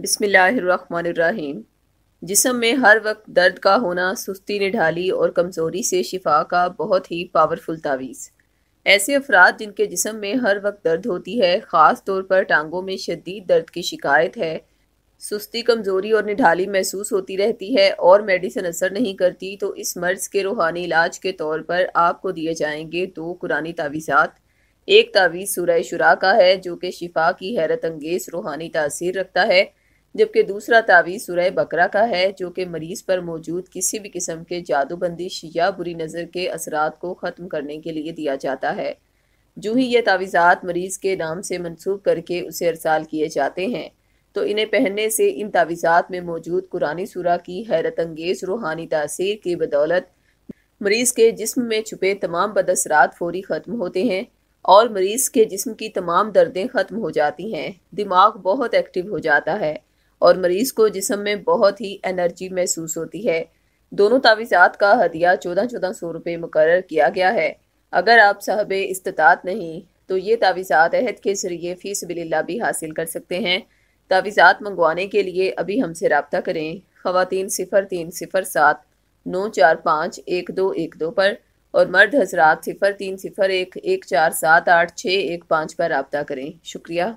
बिसमीम जिसम में हर वक्त दर्द का होना सुस्ती ने ढाली और कमज़ोरी से शिफा का बहुत ही पावरफुल तावीज़ ऐसे अफराद जिनके जिसम में हर वक्त दर्द होती है ख़ास तौर पर टांगों में शदीद दर्द की शिकायत है सुस्ती कमज़ोरी और निढाली महसूस होती रहती है और मेडिसिन असर नहीं करती तो इस मर्ज़ के रूहानी इलाज के तौर पर आपको दिए जाएंगे दो कुरानी तावीज़ात एक तावीज़ सूरह शुरा का है जो कि शिफा की हैरत अंगेज़ रूहानी तासीर रखता है जबकि दूसरा तावीज़ सुरह बकरा का है जो कि मरीज़ पर मौजूद किसी भी किस्म के जादूबंदिश या बुरी नज़र के असरात को ख़त्म करने के लिए दिया जाता है जो ही ये तावीज़ात मरीज़ के नाम से मनसूब करके उसे अरसाल किए जाते हैं तो इन्हें पहनने से इन तावीज़ात में मौजूद कुरानी सूरा की हैरत अंगेज़ रूहानी तासीर की बदौलत मरीज़ के जिस्म में छुपे तमाम बदसरात फौरी ख़त्म होते हैं और मरीज़ के जिस्म की तमाम दर्दें ख़त्म हो जाती हैं दिमाग बहुत एक्टिव हो जाता है और मरीज को जिसम में बहुत ही एनर्जी महसूस होती है दोनों तावीज़ात का हदिया चौदह चौदह सौ रुपये मुकर किया गया है अगर आप साहब इस्तात नहीं तो ये तावीज़ात अहद के ज़रिए फ़ीस बिल्ला भी हासिल कर सकते हैं तावीज़ात मंगवाने के लिए अभी हमसे रबता करें खातन सिफ़र तीन सिफ़र सात नौ चार पाँच एक दो एक दो पर और मर्द हजरात सिफ़र तीन सिफ़र एक एक चार सात आठ छः एक पाँच पर रबता करें शुक्रिया